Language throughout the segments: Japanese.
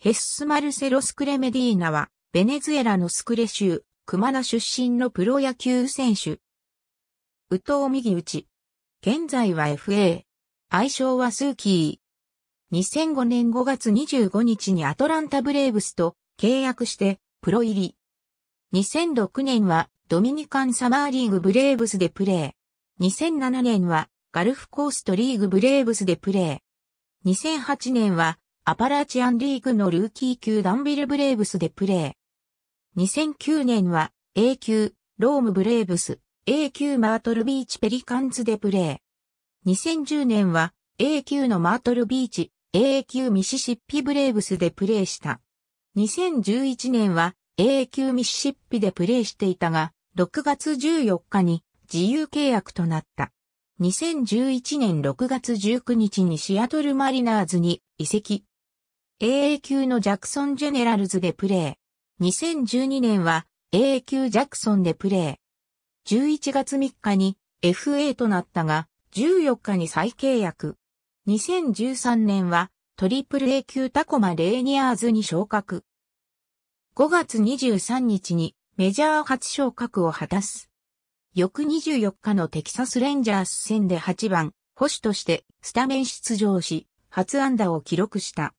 ヘッス・マルセロ・スクレメディーナは、ベネズエラのスクレ州、クマナ出身のプロ野球選手。右投右打ち。現在は FA。愛称はスーキー。2005年5月25日にアトランタブレーブスと契約してプロ入り。2006年はドミニカンサマーリーグブレーブスでプレー。2007年はガルフコーストリーグブレーブスでプレー。2008年はアパラチアンリーグのルーキー級ダンビルブレーブスでプレー。2009年は A 級ロームブレーブス、A 級マートルビーチペリカンズでプレー。2010年は A 級のマートルビーチ、A 級ミシシッピブレーブスでプレーした。2011年は A 級ミシシッピでプレーしていたが、6月14日に自由契約となった。2011年6月19日にシアトルマリナーズに移籍。AA 級のジャクソン・ジェネラルズでプレー。2012年は AA 級ジャクソンでプレー。11月3日に FA となったが、14日に再契約。2013年はトリプル A 級タコマ・レーニアーズに昇格。5月23日にメジャー初昇格を果たす。翌24日のテキサスレンジャース戦で8番、保守としてスタメン出場し、初安打を記録した。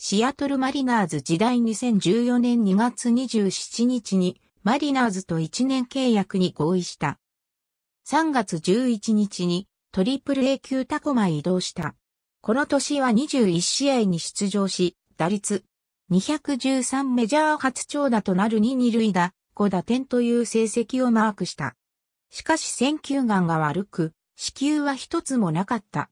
シアトルマリナーズ時代2014年2月27日にマリナーズと1年契約に合意した。3月11日にトリプル A 級タコマへ移動した。この年は21試合に出場し、打率213メジャー初長打となる2、2塁打、5打点という成績をマークした。しかし選球眼が悪く、死球は一つもなかった。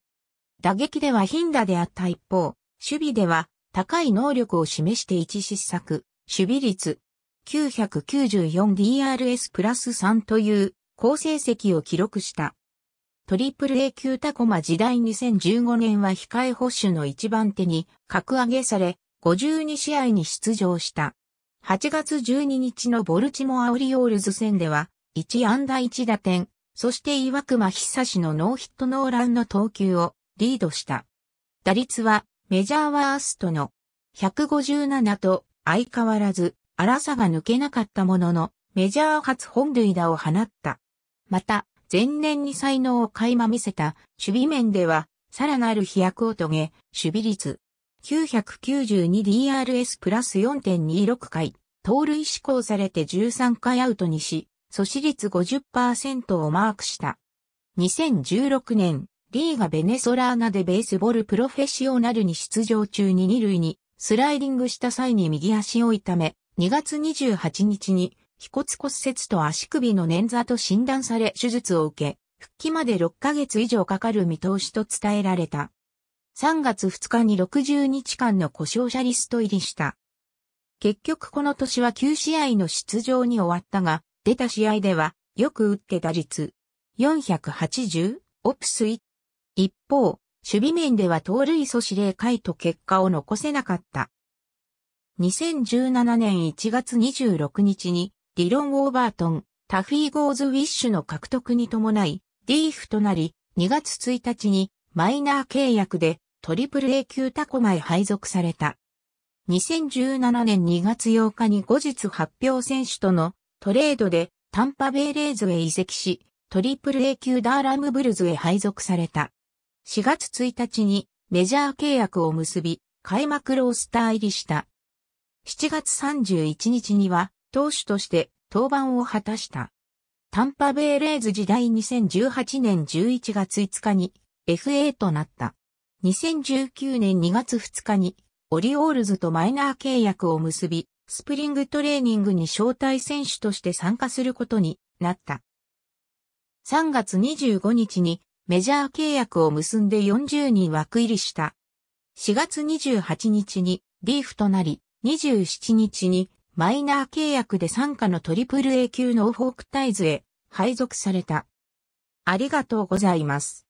打撃では頻打であった一方、守備では高い能力を示して1失策、守備率 994DRS プラス3という好成績を記録した。トリプル A 級タコマ時代2015年は控え保守の一番手に格上げされ、52試合に出場した。8月12日のボルチモアオリオールズ戦では、1安打1打点、そして岩隈久志のノーヒットノーランの投球をリードした。打率はメジャーワーストの157と相変わらず荒さが抜けなかったもののメジャー初本塁打を放った。また、前年に才能を垣間見せた守備面ではさらなる飛躍を遂げ、守備率 992DRS プラス4.26回、盗塁施行されて13回アウトにし、阻止率50%をマークした。2016年リーがベネソラーナでベースボールプロフェッショナルに出場中に2塁にスライディングした際に右足を痛め、2月28日に、腓骨骨折と足首の捻挫と診断され手術を受け、復帰まで6ヶ月以上かかる見通しと伝えられた。3月2日に60日間の故障者リスト入りした。結局この年は9試合の出場に終わったが、出た試合では、よく打って打率。480、オプス1一方、守備面では盗塁阻止例解と結果を残せなかった。2017年1月26日に、ディロン・オーバートン、タフィー・ゴーズ・ウィッシュの獲得に伴い、ディーフとなり、2月1日にマイナー契約でトリプル A 級タコマへ配属された。2017年2月8日に後日発表選手とのトレードでタンパベイレーズへ移籍し、トリプル A 級ダーラムブルズへ配属された。4月1日にメジャー契約を結び、開幕ロースター入りした。7月31日には投手として登板を果たした。タンパベイレーズ時代2018年11月5日に FA となった。2019年2月2日にオリオールズとマイナー契約を結び、スプリングトレーニングに招待選手として参加することになった。3月25日にメジャー契約を結んで40人枠入りした。4月28日にリーフとなり、27日にマイナー契約で参加のトリプル A 級のオフォークタイズへ配属された。ありがとうございます。